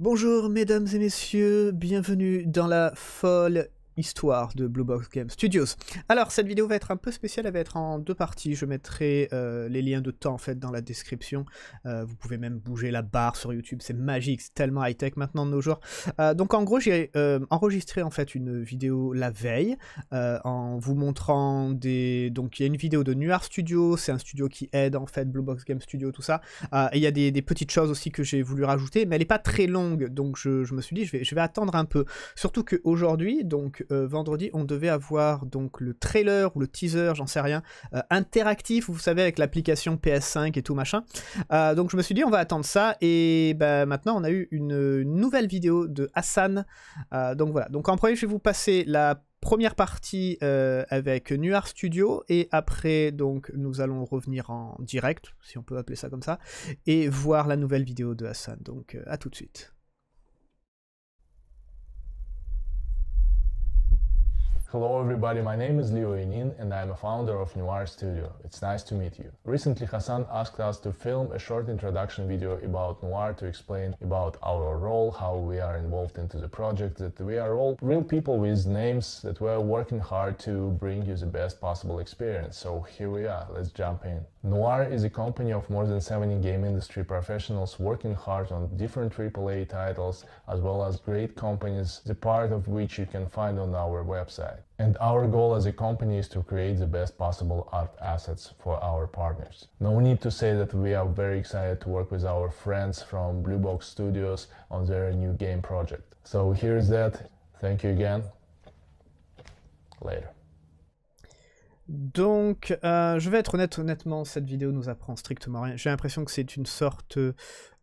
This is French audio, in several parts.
Bonjour mesdames et messieurs, bienvenue dans la folle histoire de Blue Box Game Studios. Alors cette vidéo va être un peu spéciale, elle va être en deux parties, je mettrai euh, les liens de temps en fait dans la description, euh, vous pouvez même bouger la barre sur YouTube, c'est magique, c'est tellement high-tech maintenant de nos jours. Euh, donc en gros j'ai enregistré en fait une vidéo la veille en vous montrant des... Donc il y a une vidéo de Nuar Studio, c'est un studio qui aide en fait Blue Box Game Studio, tout ça, et il y a des, petites choses aussi que j'ai voulu rajouter, mais elle n'est pas très longue, donc je, me suis dit je vais, je vais attendre un peu. Surtout qu'aujourd'hui, donc euh, vendredi, on devait avoir donc le trailer ou le teaser, j'en sais rien, euh, interactif, vous savez, avec l'application PS5 et tout machin. Euh, donc je me suis dit, on va attendre ça. Et bah, maintenant, on a eu une, nouvelle vidéo de Hassan. donc voilà. Donc en premier, je vais vous passer la première partie avec Nuar Studio et après donc nous allons revenir en direct si on peut appeler ça comme ça et voir la nouvelle vidéo de Hassan donc à tout de suite. Hello everybody, my name is Leo Inin and I am a founder of Noir Studio. It's nice to meet you. Recently Hassan asked us to film a short introduction video about Noir to explain about our role, how we are involved into the project, that we are all real people with names that we are working hard to bring you the best possible experience. So here we are, let's jump in. Noir is a company of more than 70 game industry professionals working hard on different AAA titles as well as great companies, the part of which you can find on our website. And our goal as a company is to create the best possible art assets for our partners. No need to say that we are very excited to work with our friends from Blue Box Studios on their new game project. So here's that. Thank you again. Later. Donc, euh, je vais être honnête, honnêtement, cette vidéo nous apprend strictement rien. J'ai l'impression que c'est une sorte...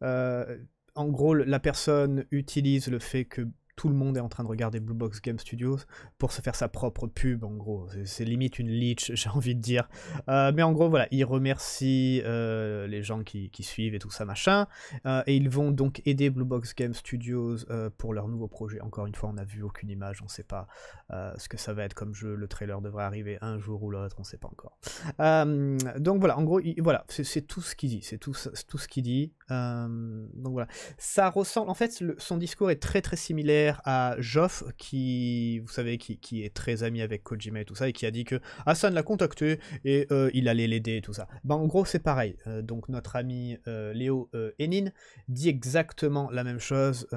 Euh, en gros, la personne utilise le fait que tout le monde est en train de regarder Blue Box Game Studios pour se faire sa propre pub, en gros. C'est limite une leech, j'ai envie de dire. Euh, mais en gros, voilà, ils remercie euh, les gens qui, suivent et tout ça, machin. Euh, et ils vont donc aider Blue Box Game Studios pour leur nouveau projet. Encore une fois, on n'a vu aucune image, on ne sait pas ce que ça va être comme jeu. Le trailer devrait arriver un jour ou l'autre, on ne sait pas encore. donc voilà, en gros, voilà, c'est tout ce qu'il dit. C'est tout, tout ce qu'il dit donc voilà. Ça ressemble. En fait, son discours est très très similaire à Joff, qui, vous savez, qui, qui, est très ami avec Kojima et tout ça, et qui a dit que Hassan l'a contacté et euh, il allait l'aider et tout ça. Ben, en gros, c'est pareil. Euh, donc notre ami euh, Léo Enin dit exactement la même chose,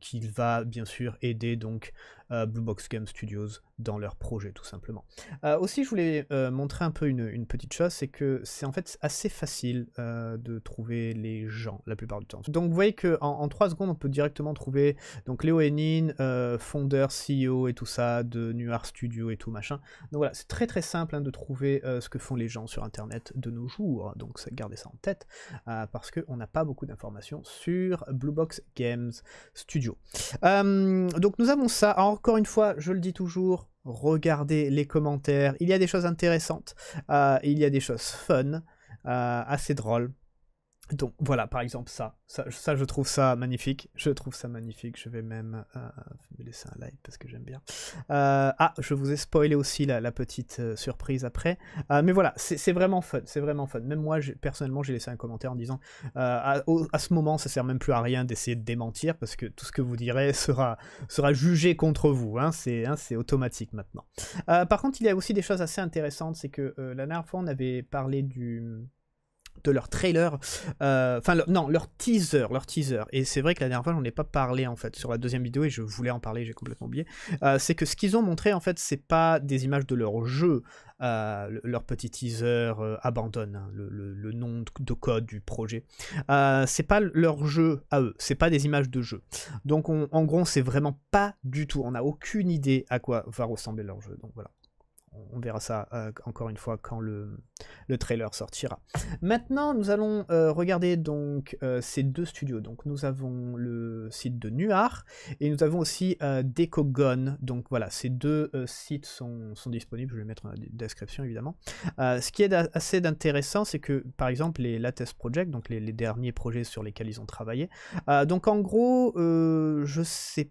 qu'il va bien sûr aider donc euh, Blue Box Games Studios dans leur projet tout simplement. Euh, aussi je voulais euh, montrer un peu une, petite chose, c'est que c'est en fait assez facile de trouver les gens la plupart du temps. Donc vous voyez qu'en en, 3 secondes on peut directement trouver donc Léo Henin, fondeur, CEO et tout ça de Nuar Studio et tout machin. Donc voilà c'est très très simple hein, de trouver ce que font les gens sur internet de nos jours, donc gardez ça en tête parce qu'on n'a pas beaucoup d'informations sur Blue Box Games Studio. donc nous avons ça. Encore une fois, je le dis toujours, regardez les commentaires. Il y a des choses intéressantes, euh, il y a des choses fun, euh, assez drôles. Donc voilà, par exemple ça. ça. je trouve ça magnifique. Je trouve ça magnifique. Je vais même laisser un like parce que j'aime bien. Euh, ah, je vous ai spoilé aussi la, petite euh, surprise après. Euh, mais voilà, c'est vraiment fun. C'est vraiment fun. Même moi, personnellement, j'ai laissé un commentaire en disant à, ce moment, ça sert même plus à rien d'essayer de démentir parce que tout ce que vous direz sera, sera jugé contre vous. Hein. C'est hein, automatique maintenant. par contre, il y a aussi des choses assez intéressantes. C'est que la dernière fois, on avait parlé du de leur trailer, euh, enfin non, leur teaser, leur teaser. Et c'est vrai que la dernière fois, j'en ai pas parlé en fait sur la deuxième vidéo et je voulais en parler, j'ai complètement oublié. Euh, c'est que ce qu'ils ont montré en fait, c'est pas des images de leur jeu, euh, leur petit teaser abandonne hein, le, nom de, code du projet. c'est pas leur jeu à eux, c'est pas des images de jeu. Donc en gros, c'est vraiment pas du tout. On n'a aucune idée à quoi va ressembler leur jeu. Donc voilà on verra ça euh, encore une fois quand le, trailer sortira. Maintenant, nous allons euh, regarder donc euh, ces deux studios. Donc, nous avons le site de Nuart et nous avons aussi Decogon. Donc voilà, ces deux sites sont, disponibles. Je vais mettre une description évidemment. ce qui est assez intéressant, c'est que par exemple les latest projects, donc les, les, derniers projets sur lesquels ils ont travaillé. donc en gros, je sais pas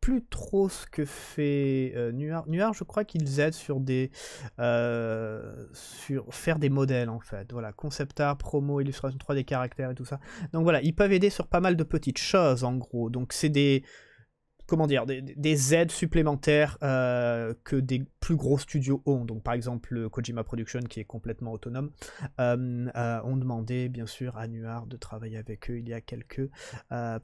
plus trop ce que fait euh, Nuart. Nuar. je crois qu'ils aident sur des euh, sur faire des modèles en fait. Voilà, concept art, promo, illustration 3D, caractères et tout ça. Donc voilà, ils peuvent aider sur pas mal de petites choses en gros. Donc c'est des comment dire, des, aides supplémentaires euh, que des plus gros studios ont. Donc, par exemple, Kojima Production, qui est complètement autonome, euh, euh, ont demandé, bien sûr, à Nuar de travailler avec eux il y a quelques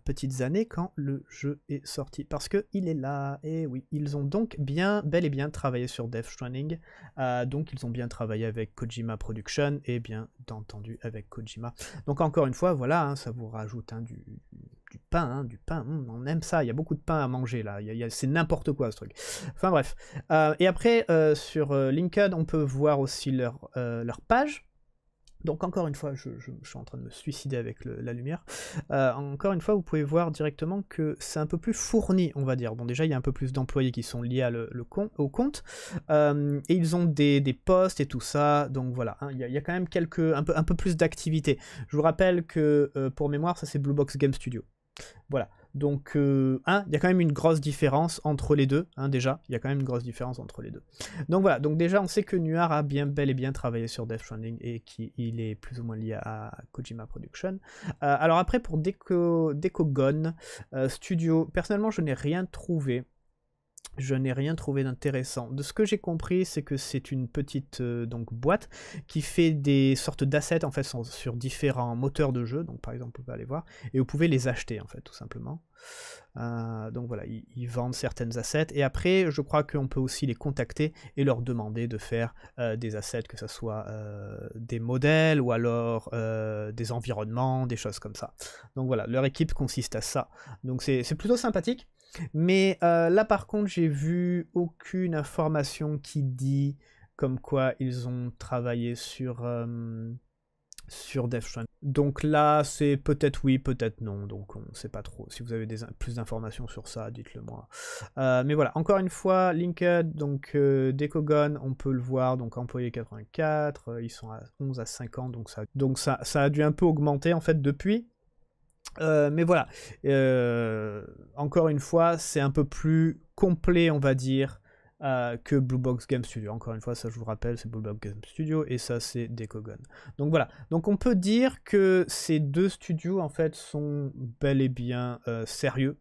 petites années quand le jeu est sorti. Parce qu'il est là, et eh oui, ils ont donc bien, bel et bien travaillé sur Death Stranding. donc, ils ont bien travaillé avec Kojima Production et bien entendu avec Kojima. Donc, encore une fois, voilà, hein, ça vous rajoute un hein, du, Hein, du pain, hmm, on aime ça, il y a beaucoup de pain à manger là, il c'est n'importe quoi ce truc. Enfin bref. Euh, et après, euh, sur euh, LinkedIn, on peut voir aussi leur, leur page. Donc encore une fois, je, suis en train de me suicider avec la lumière. encore une fois, vous pouvez voir directement que c'est un peu plus fourni, on va dire. Bon, déjà, il y a un peu plus d'employés qui sont liés au compte. et ils ont des, postes et tout ça. Donc voilà, hein, il, y a, quand même quelques, un, peu, plus d'activité. Je vous rappelle que, pour mémoire, ça c'est Blue Box Game Studio. Voilà. Donc, euh, il y a quand même une grosse différence entre les deux, hein, déjà. Il y a quand même une grosse différence entre les deux. Donc voilà, donc déjà, on sait que Nuar a bien bel et bien travaillé sur Death Stranding et qu'il est plus ou moins lié à Kojima Production. Euh, alors après, pour Deco, Decogon euh, Studio, personnellement, je n'ai rien trouvé je n'ai rien trouvé d'intéressant. De ce que j'ai compris, c'est que c'est une petite euh, donc boîte qui fait des sortes d'assets en sur, différents moteurs de jeu. Donc par exemple, vous pouvez aller voir et vous pouvez les acheter en fait tout simplement. Euh, donc voilà, ils, vendent certaines assets et après, je crois qu'on peut aussi les contacter et leur demander de faire euh, des assets, que ce soit des modèles ou alors des environnements, des choses comme ça. Donc voilà, leur équipe consiste à ça. Donc c'est plutôt sympathique. Mais euh, là, par contre, j'ai vu aucune information qui dit comme quoi ils ont travaillé sur, euh, sur Death Donc là, c'est peut-être oui, peut-être non. Donc on ne sait pas trop. Si vous avez plus d'informations sur ça, dites-le moi. Euh, mais voilà, encore une fois, LinkedIn donc Decogon, on peut le voir, donc employé 84, ils sont à 11 à 50, donc ça, donc ça, ça a dû un peu augmenter en fait depuis. Euh, mais voilà, euh, encore une fois, c'est un peu plus complet, on va dire, euh, que Blue Box Game Studio. Encore une fois, ça je vous rappelle, c'est Blue Box Game Studio et ça c'est Decogon. Donc voilà, donc on peut dire que ces deux studios en fait sont bel et bien sérieux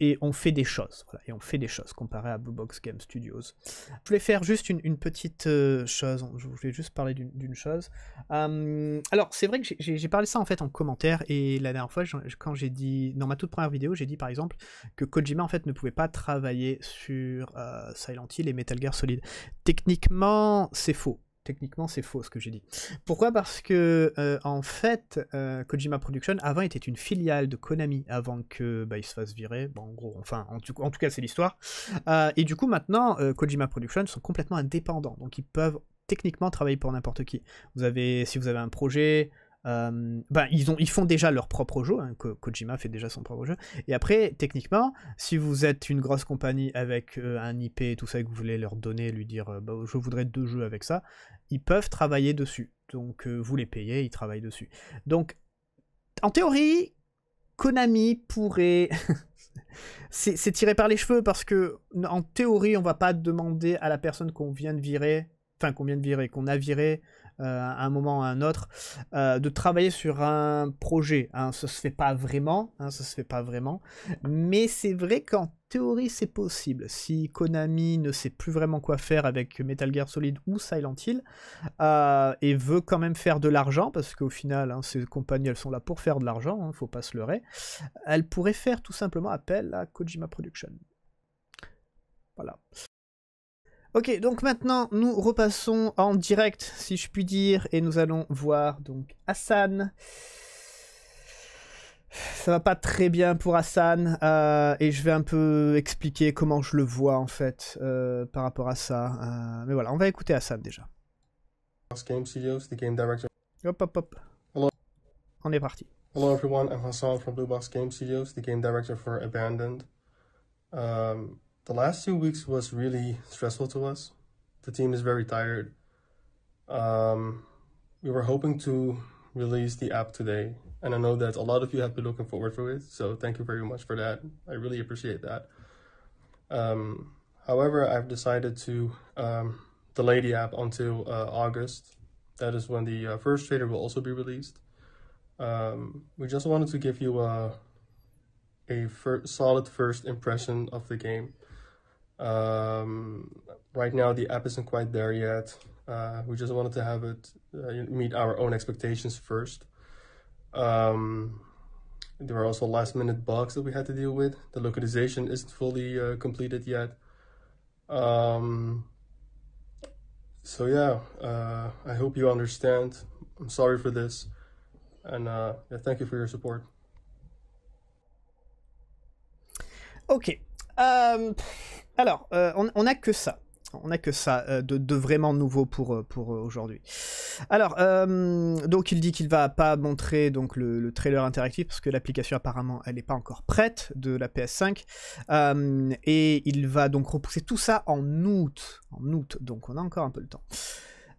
et on fait des choses. et on fait des choses comparé à Blue Box Game Studios. Je voulais faire juste une, petite euh, chose. Je voulais juste parler d'une chose. Hum, alors, c'est vrai que j'ai parlé ça en fait en commentaire. Et la dernière fois, quand j'ai dit, dans ma toute première vidéo, j'ai dit par exemple que Kojima en fait ne pouvait pas travailler sur euh, Silent Hill et Metal Gear Solid. Techniquement, c'est faux techniquement c'est faux ce que j'ai dit. Pourquoi Parce que euh, en fait, euh, Kojima Production avant était une filiale de Konami avant que bah, se fasse virer. Bon, en gros, enfin, en tout, cas c'est l'histoire. Euh, et du coup maintenant, Kojima Production sont complètement indépendants, donc ils peuvent techniquement travailler pour n'importe qui. Vous avez, si vous avez un projet, ben, ils, font déjà leur propre jeu, hein. Kojima fait déjà son propre jeu, et après, techniquement, si vous êtes une grosse compagnie avec un IP et tout ça, et que vous voulez leur donner, lui dire, bah, je voudrais deux jeux avec ça, ils peuvent travailler dessus. Donc euh, vous les payez, ils travaillent dessus. Donc en théorie, Konami pourrait... c'est tiré par les cheveux parce que en théorie, on va pas demander à la personne qu'on vient de virer, enfin qu'on vient de virer, qu'on a viré euh, à un moment ou à un autre, euh, de travailler sur un projet. Hein, ça se fait pas vraiment, hein, ça se fait pas vraiment. Mais c'est vrai qu'en théorie, c'est possible. Si Konami ne sait plus vraiment quoi faire avec Metal Gear Solid ou Silent Hill euh, et veut quand même faire de l'argent, parce qu'au final, hein, ces compagnies, elles sont là pour faire de l'argent, hein, faut pas se leurrer, elle pourrait faire tout simplement appel à Kojima Production. Voilà. Ok, donc maintenant nous repassons en direct, si je puis dire, et nous allons voir donc Hassan ça va pas très bien pour Hassan euh, et je vais un peu expliquer comment je le vois en fait euh, par rapport à ça. Euh, mais voilà, on va écouter Hassan déjà. Hop hop hop. On est parti. Hello everyone, I'm Hassan from Blue Box Game Studios, the game director for Abandoned. Um, the last two weeks was really stressful to us. The team is very tired. Um, we were hoping to release the app today And I know that a lot of you have been looking forward for it. So thank you very much for that. I really appreciate that. Um, however, I've decided to um, delay the app until uh, August. That is when the uh, first trader will also be released. Um, we just wanted to give you a, a fir solid first impression of the game. Um, right now, the app isn't quite there yet. Uh, we just wanted to have it uh, meet our own expectations first. Um, there are also last minute bugs that we had to deal with. The localization isn't fully uh, completed yet. Um, so yeah, uh, I hope you understand. I'm sorry for this. And uh, yeah, thank you for your support. Ok. Um, alors, euh, on n'a que ça. on n'a que ça euh, de, vraiment nouveau pour, euh, pour euh, aujourd'hui. Alors, donc il dit qu'il va pas montrer donc le, trailer interactif parce que l'application apparemment elle n'est pas encore prête de la PS5 et il va donc repousser tout ça en août. En août, donc on a encore un peu le temps.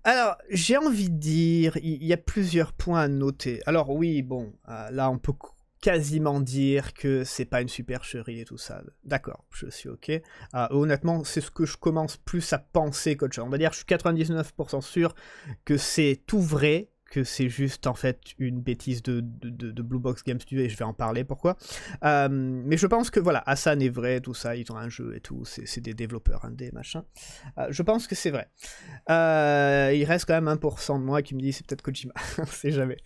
Alors, j'ai envie de dire, il y, a plusieurs points à noter. Alors oui, bon, là on peut quasiment dire que c'est pas une supercherie et tout ça. D'accord, je suis ok. Ah, honnêtement, c'est ce que je commence plus à penser qu'autre chose. On va dire, je suis 99% sûr que c'est tout vrai, que c'est juste en fait une bêtise de, Blue Box Games Studio et je vais en parler pourquoi. Euh, mais je pense que voilà, Hassan est vrai, tout ça, ils ont un jeu et tout, c'est des développeurs, hein, des machins. Euh, je pense que c'est vrai. Euh, il reste quand même 1% de moi qui me dit c'est peut-être Kojima, on sait jamais.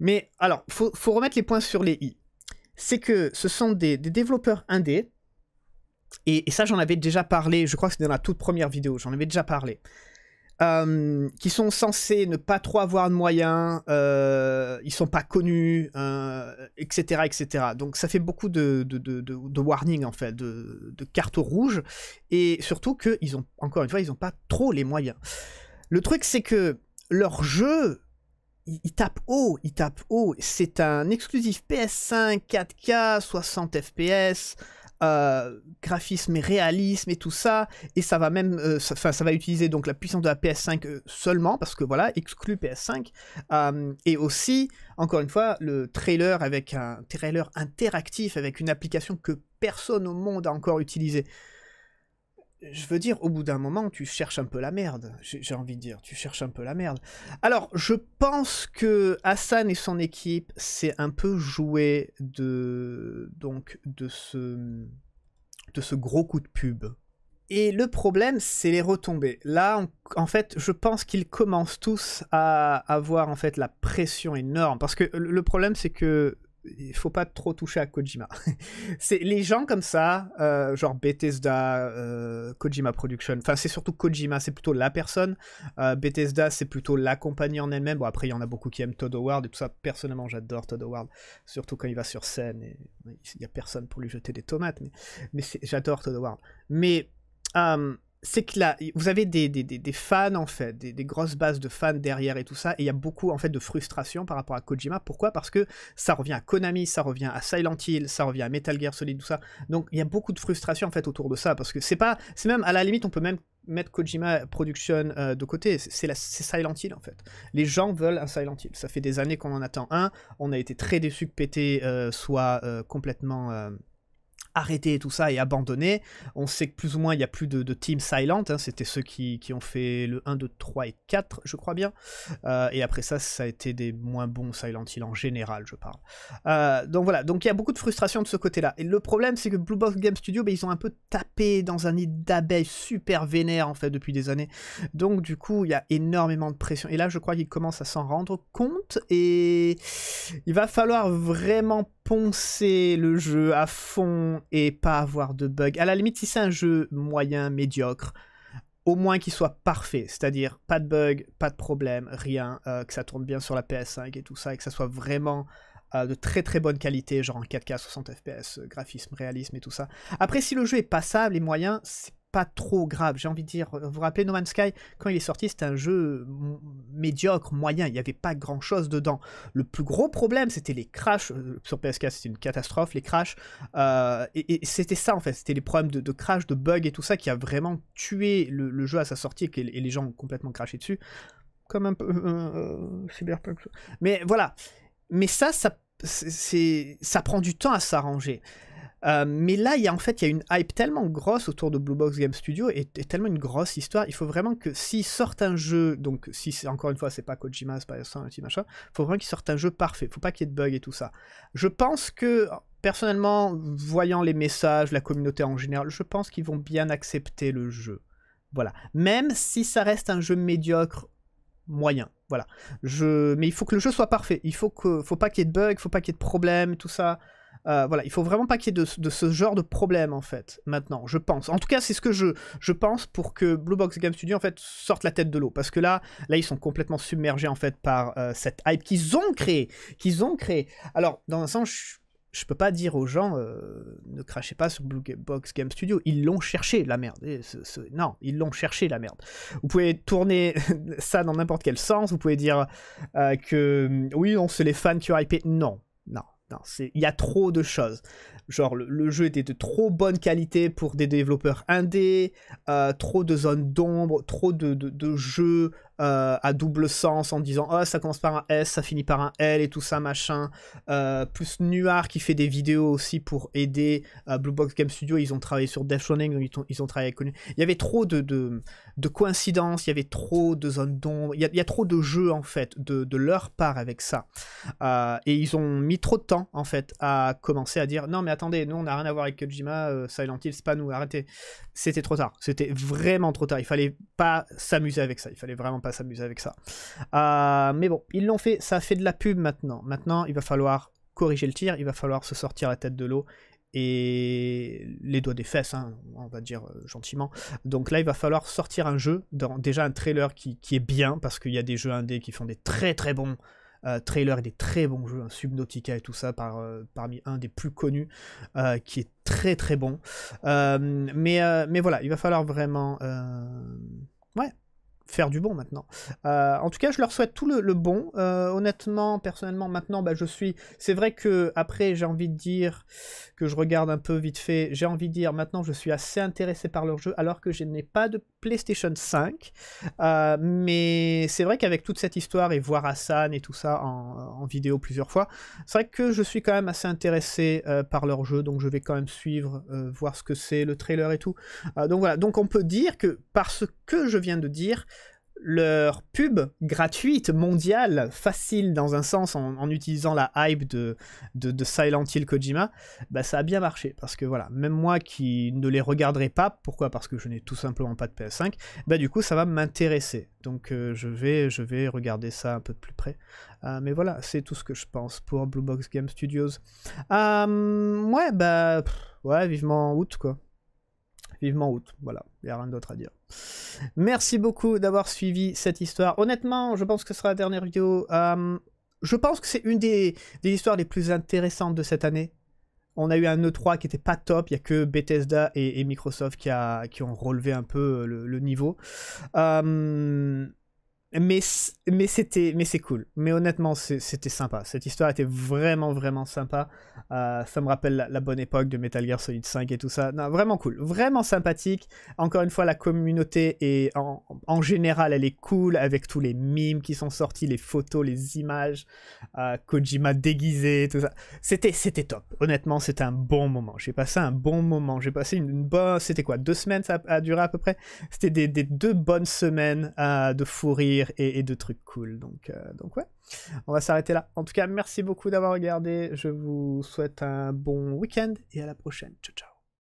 Mais alors, faut, faut remettre les points sur les i. C'est que ce sont des, développeurs indés, et, et ça j'en avais déjà parlé, je crois que c'était dans la toute première vidéo, j'en avais déjà parlé. Euh, qui sont censés ne pas trop avoir de moyens, euh, ils sont pas connus, etc., euh, etc. Donc ça fait beaucoup de, de, de, de warning en fait, de, cartes rouges, et surtout que ils ont encore une fois ils ont pas trop les moyens. Le truc c'est que leur jeu il tape haut, il tape haut. C'est un exclusif PS5 4K 60 FPS. Euh, graphisme et réalisme et tout ça, et ça va même, euh, ça, va utiliser donc la puissance de la PS5 euh, seulement, parce que voilà, exclu PS5, et aussi, encore une fois, le trailer avec un trailer interactif, avec une application que personne au monde a encore utilisée je veux dire, au bout d'un moment, tu cherches un peu la merde. J'ai envie de dire, tu cherches un peu la merde. Alors, je pense que Hassan et son équipe s'est un peu joué de donc de ce de ce gros coup de pub. Et le problème, c'est les retombées. Là, en fait, je pense qu'ils commencent tous à avoir en fait la pression énorme parce que le problème, c'est que il faut pas trop toucher à Kojima. c'est les gens comme ça, euh, genre Bethesda, euh, Kojima Production. Enfin, c'est surtout Kojima, c'est plutôt la personne. Euh, Bethesda, c'est plutôt la compagnie en elle-même. Bon, après, il y en a beaucoup qui aiment Todd Howard et tout ça. Personnellement, j'adore Todd Howard, surtout quand il va sur scène et il n'y a personne pour lui jeter des tomates. Mais, mais j'adore Todd Howard. Mais c'est que là, vous avez des, fans, en fait, des, grosses bases de fans derrière et tout ça, et il y a beaucoup, en fait, de frustration par rapport à Kojima. Pourquoi Parce que ça revient à Konami, ça revient à Silent Hill, ça revient à Metal Gear Solid, tout ça. Donc, il y a beaucoup de frustration, en fait, autour de ça, parce que c'est pas... C'est même, à la limite, on peut même mettre Kojima Production euh, de côté, c'est Silent Hill en fait. Les gens veulent un Silent Hill. Ça fait des années qu'on en attend un. On a été très déçus que PT euh, soit euh, complètement arrêter tout ça et abandonner. On sait que plus ou moins il n'y a plus de, Team Silent, hein. c'était ceux qui, ont fait le 1, 2, 3 et 4, je crois bien. Euh, et après ça, ça a été des moins bons Silent Hill en général, je parle. Euh, donc voilà, donc il y a beaucoup de frustration de ce côté-là. Et le problème, c'est que Blue Box Game Studio, ben, ils ont un peu tapé dans un nid d'abeilles super vénère en fait depuis des années. Donc du coup, il y a énormément de pression. Et là, je crois qu'ils commencent à s'en rendre compte et il va falloir vraiment poncer le jeu à fond et pas avoir de bugs. À la limite, si c'est un jeu moyen, médiocre, au moins qu'il soit parfait, c'est-à-dire pas de bugs, pas de problème, rien, euh, que ça tourne bien sur la PS5 et tout ça, et que ça soit vraiment euh, de très très bonne qualité, genre en 4K, 60 FPS, graphisme, réalisme et tout ça. Après, si le jeu est passable et moyen, c'est pas trop grave, j'ai envie de dire. Euh, vous rappelez No Man's Sky Quand il est sorti, c'était un jeu médiocre, moyen, il n'y avait pas grand-chose dedans. Le plus gros problème, c'était les crashs. Euh, sur PS4, c'était une catastrophe, les crashs. Euh, et, c'était ça, en fait, c'était les problèmes de, crash, de bug et tout ça qui a vraiment tué le, jeu à sa sortie et, les gens ont complètement craché dessus. Comme un peu... cyberpunk. Mais voilà. Mais ça, ça, c'est, ça prend du temps à s'arranger. Euh, mais là, il y a en fait, il y a une hype tellement grosse autour de Blue Box Game Studio et, tellement une grosse histoire. Il faut vraiment que s'ils sortent un jeu, donc si encore une fois, c'est pas Kojima, c'est pas un petit machin, faut vraiment qu'ils sortent un jeu parfait. Faut pas qu'il y ait de bugs et tout ça. Je pense que personnellement, voyant les messages, la communauté en général, je pense qu'ils vont bien accepter le jeu. Voilà. Même si ça reste un jeu médiocre, moyen. Voilà. Je... Mais il faut que le jeu soit parfait. Il faut que, faut pas qu'il y ait de bugs, faut pas qu'il y ait de problèmes, tout ça. Euh, voilà, il faut vraiment pas qu'il y ait de, ce genre de problème en fait. Maintenant, je pense. En tout cas, c'est ce que je, pense pour que Blue Box Game Studio en fait sorte la tête de l'eau, parce que là, là ils sont complètement submergés en fait par euh, cette hype qu'ils ont créée, qu'ils ont créée. Alors, dans un sens, je peux pas dire aux gens euh, ne crachez pas sur Blue Box Game Studio. Ils l'ont cherché la merde. Non, ils l'ont cherché la merde. Vous pouvez tourner ça dans n'importe quel sens. Vous pouvez dire que oui, on c'est les fans qui ont hypé. Non, non, il y a trop de choses. Genre, le, jeu était de trop bonne qualité pour des développeurs indés, euh, trop de zones d'ombre, trop de, de, jeux euh, à double sens en disant oh, ça commence par un S, ça finit par un L et tout ça, machin. Euh, plus Nuar qui fait des vidéos aussi pour aider Blue Box Game Studio, ils ont travaillé sur Death Running, ils ont, travaillé avec Il y avait trop de, de, de, coïncidences, il y avait trop de zones d'ombre, il, il y, a trop de jeux en fait, de, de leur part avec ça. et ils ont mis trop de temps en fait, à commencer à dire non, mais attendez, nous, on n'a rien à voir avec Kojima, euh, Silent Hill, c'est pas nous, arrêtez. C'était trop tard. C'était vraiment trop tard. Il fallait pas s'amuser avec ça. Il fallait vraiment pas s'amuser avec ça. Euh, mais bon, ils l'ont fait. Ça fait de la pub maintenant. Maintenant, il va falloir corriger le tir. Il va falloir se sortir la tête de l'eau et les doigts des fesses, hein, on va dire euh, gentiment. Donc là, il va falloir sortir un jeu, dans, déjà un trailer qui, qui est bien, parce qu'il y a des jeux indés qui font des très très bons euh, trailer et des très bons jeux, hein. Subnautica et tout ça, par, euh, parmi un des plus connus, euh, qui est très très bon. mais, mais voilà, il va falloir vraiment... ouais, faire du bon maintenant. Euh, en tout cas, je leur souhaite tout le, bon. Euh, honnêtement, personnellement, maintenant, bah, je suis. C'est vrai que après, j'ai envie de dire que je regarde un peu vite fait. J'ai envie de dire maintenant, je suis assez intéressé par leur jeu, alors que je n'ai pas de PlayStation 5. Euh, mais c'est vrai qu'avec toute cette histoire et voir Hassan et tout ça en, en vidéo plusieurs fois, c'est vrai que je suis quand même assez intéressé par leur jeu, donc je vais quand même suivre, voir ce que c'est, le trailer et tout. donc voilà. Donc on peut dire que parce que que je viens de dire, leur pub gratuite, mondiale, facile dans un sens, en, utilisant la hype de, Silent Hill Kojima, bah ça a bien marché. Parce que voilà, même moi qui ne les regarderai pas, pourquoi Parce que je n'ai tout simplement pas de PS5, bah du coup ça va m'intéresser. Donc euh, je, vais, je vais regarder ça un peu de plus près. Euh, mais voilà, c'est tout ce que je pense pour Blue Box Game Studios. Euh, ouais, bah, ouais, vivement août quoi. Vivement août, voilà, il n'y a rien d'autre à dire. Merci beaucoup d'avoir suivi cette histoire. Honnêtement, je pense que ce sera la dernière vidéo. Euh, je pense que c'est une des, histoires les plus intéressantes de cette année. On a eu un E3 qui était pas top, il n'y a que Bethesda et, Microsoft qui, a, qui, ont relevé un peu le, niveau. Euh, mais mais c'était mais c'est cool mais honnêtement c'était sympa cette histoire était vraiment vraiment sympa euh, ça me rappelle la, bonne époque de Metal Gear Solid 5 et tout ça vraiment cool vraiment sympathique encore une fois la communauté est en, en général elle est cool avec tous les mimes qui sont sortis les photos les images euh, Kojima déguisé tout ça c'était c'était top honnêtement c'était un bon moment j'ai passé un bon moment j'ai passé une, bonne c'était quoi deux semaines ça a, duré à peu près c'était des, deux bonnes semaines euh, de fou rire et, de trucs cool. Donc, euh, donc ouais, on va s'arrêter là. En tout cas, merci beaucoup d'avoir regardé. Je vous souhaite un bon week-end et à la prochaine. Ciao, ciao.